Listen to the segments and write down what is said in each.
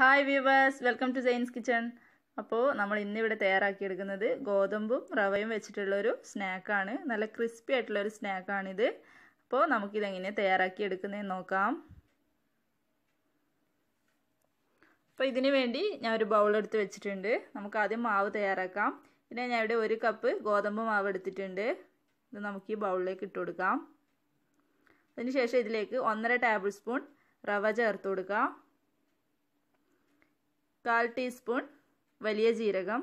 hi viewers welcome to Zain's kitchen അപ്പോൾ നമ്മൾ ഇന്നിവിടെ തയ്യാറാക്കിയെടുക്കുന്നത് ഗോതമ്പും റവയും വെച്ചിട്ടുള്ളൊരു സ്നാക്കാണ് നല്ല ക്രിസ്പി ആയിട്ടുള്ളൊരു സ്നാക്കാണിത് അപ്പോൾ നമുക്കിതെങ്ങനെ തയ്യാറാക്കിയെടുക്കുന്നതെന്ന് നോക്കാം അപ്പോൾ ഇതിന് വേണ്ടി ഞാൻ ഒരു ബൗൾ വെച്ചിട്ടുണ്ട് നമുക്ക് ആദ്യം മാവ് തയ്യാറാക്കാം പിന്നെ ഞാൻ ഇവിടെ ഒരു കപ്പ് ഗോതമ്പ് മാവ് എടുത്തിട്ടുണ്ട് ഇത് നമുക്ക് ഈ ബൗളിലേക്ക് ഇട്ട് കൊടുക്കാം അതിനുശേഷം ഇതിലേക്ക് ഒന്നര ടേബിൾ സ്പൂൺ റവ ചേർത്ത് കൊടുക്കാം കാൽ ടീസ്പൂൺ വലിയ ജീരകം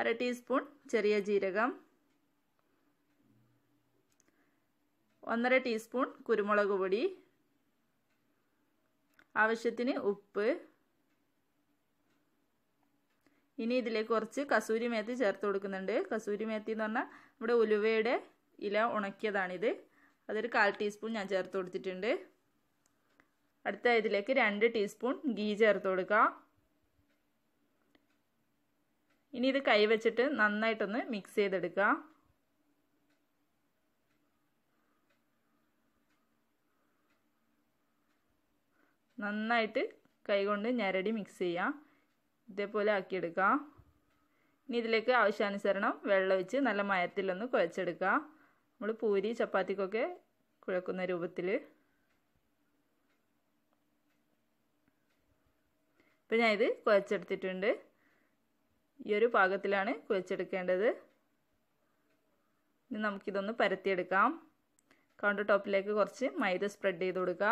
അര ടീസ്പൂൺ ചെറിയ ജീരകം ഒന്നര ടീസ്പൂൺ കുരുമുളക് പൊടി ആവശ്യത്തിന് ഉപ്പ് ഇനി ഇതിലേക്ക് കുറച്ച് കസൂരി മേത്തി ചേർത്ത് കൊടുക്കുന്നുണ്ട് കസൂരി മേത്തി എന്ന് പറഞ്ഞാൽ നമ്മുടെ ഉലുവയുടെ ഇല ഉണക്കിയതാണിത് അതൊരു കാൽ ടീസ്പൂൺ ഞാൻ ചേർത്ത് കൊടുത്തിട്ടുണ്ട് അടുത്ത ഇതിലേക്ക് രണ്ട് ടീസ്പൂൺ ഗീ ചേർത്ത് കൊടുക്കുക ഇനി ഇത് കൈവച്ചിട്ട് നന്നായിട്ടൊന്ന് മിക്സ് ചെയ്തെടുക്കുക നന്നായിട്ട് കൈകൊണ്ട് ഞരടി മിക്സ് ചെയ്യാം ഇതേപോലെ ആക്കിയെടുക്കുക ഇനി ഇതിലേക്ക് ആവശ്യാനുസരണം വെള്ളം ഒഴിച്ച് നല്ല മയത്തിലൊന്ന് കുഴച്ചെടുക്കുക നമ്മൾ പൂരി ചപ്പാത്തിക്കൊക്കെ കുഴക്കുന്ന രൂപത്തിൽ അപ്പോൾ ഞാൻ ഇത് കുഴച്ചെടുത്തിട്ടുണ്ട് ഈ ഒരു പാകത്തിലാണ് കുഴച്ചെടുക്കേണ്ടത് ഇനി നമുക്കിതൊന്ന് പരത്തിയെടുക്കാം കൗണ്ടർ ടോപ്പിലേക്ക് കുറച്ച് മൈദ സ്പ്രെഡ് ചെയ്ത് കൊടുക്കുക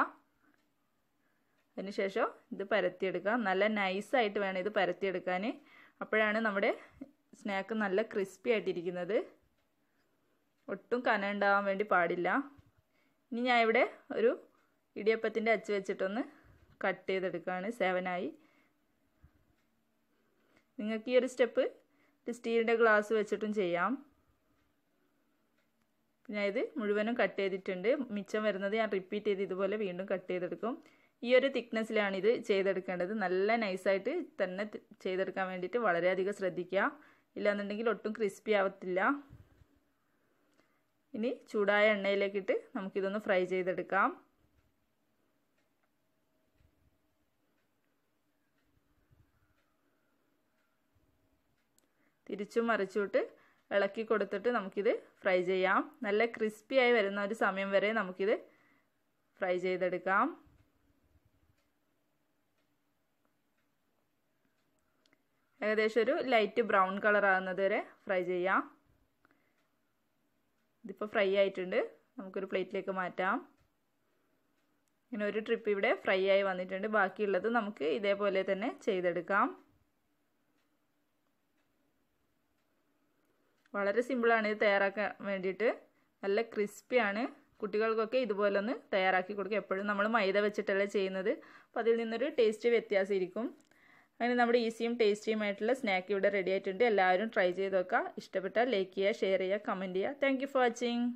അതിനുശേഷം ഇത് പരത്തിയെടുക്കാം നല്ല നൈസായിട്ട് വേണം ഇത് പരത്തിയെടുക്കാൻ അപ്പോഴാണ് നമ്മുടെ സ്നാക്ക് നല്ല ക്രിസ്പി ആയിട്ടിരിക്കുന്നത് ഒട്ടും കന ഉണ്ടാവാൻ വേണ്ടി പാടില്ല ഇനി ഞാൻ ഇവിടെ ഒരു ഇടിയപ്പത്തിൻ്റെ അച്ച് വെച്ചിട്ടൊന്ന് കട്ട് ചെയ്തെടുക്കുകയാണ് സെവനായി നിങ്ങൾക്ക് ഈ ഒരു സ്റ്റെപ്പ് സ്റ്റീലിൻ്റെ ഗ്ലാസ് വെച്ചിട്ടും ചെയ്യാം ഞാൻ ഇത് മുഴുവനും കട്ട് ചെയ്തിട്ടുണ്ട് മിച്ചം വരുന്നത് ഞാൻ റിപ്പീറ്റ് ചെയ്ത് ഇതുപോലെ വീണ്ടും കട്ട് ചെയ്തെടുക്കും ഈ ഒരു തിക്നെസ്സിലാണ് ഇത് ചെയ്തെടുക്കേണ്ടത് നല്ല നൈസായിട്ട് തന്നെ ചെയ്തെടുക്കാൻ വേണ്ടിയിട്ട് വളരെയധികം ശ്രദ്ധിക്കുക ഇല്ലാന്നുണ്ടെങ്കിൽ ഒട്ടും ക്രിസ്പി ആവത്തില്ല ഇനി ചൂടായ എണ്ണയിലേക്കിട്ട് നമുക്കിതൊന്ന് ഫ്രൈ ചെയ്തെടുക്കാം തിരിച്ചും മറിച്ചുവിട്ട് ഇളക്കി കൊടുത്തിട്ട് നമുക്കിത് ഫ്രൈ ചെയ്യാം നല്ല ക്രിസ്പിയായി വരുന്ന ഒരു സമയം വരെ നമുക്കിത് ഫ്രൈ ചെയ്തെടുക്കാം ഏകദേശം ഒരു ലൈറ്റ് ബ്രൗൺ കളർ ആകുന്നത് വരെ ഫ്രൈ ചെയ്യാം ഇതിപ്പോൾ ഫ്രൈ ആയിട്ടുണ്ട് നമുക്കൊരു പ്ലേറ്റിലേക്ക് മാറ്റാം ഇങ്ങനെ ഒരു ട്രിപ്പ് ഇവിടെ ഫ്രൈ ആയി വന്നിട്ടുണ്ട് ബാക്കിയുള്ളത് നമുക്ക് ഇതേപോലെ തന്നെ ചെയ്തെടുക്കാം വളരെ സിമ്പിളാണ് ഇത് തയ്യാറാക്കാൻ വേണ്ടിയിട്ട് നല്ല ക്രിസ്പിയാണ് കുട്ടികൾക്കൊക്കെ ഇതുപോലെ ഒന്ന് തയ്യാറാക്കി കൊടുക്കുക എപ്പോഴും നമ്മൾ മൈദ വെച്ചിട്ടല്ലേ ചെയ്യുന്നത് അപ്പോൾ അതിൽ നിന്നൊരു ടേസ്റ്റ് വ്യത്യാസം ഇരിക്കും അങ്ങനെ നമ്മുടെ ഈസിയും ടേസ്റ്റിയുമായിട്ടുള്ള സ്നാക്ക് ഇവിടെ റെഡി ആയിട്ടുണ്ട് എല്ലാവരും ട്രൈ ചെയ്ത് നോക്കുക ഇഷ്ടപ്പെട്ടാൽ ലൈക്ക് ചെയ്യുക ഷെയർ ചെയ്യുക കമൻറ്റ് ചെയ്യുക താങ്ക് ഫോർ വാച്ചിങ്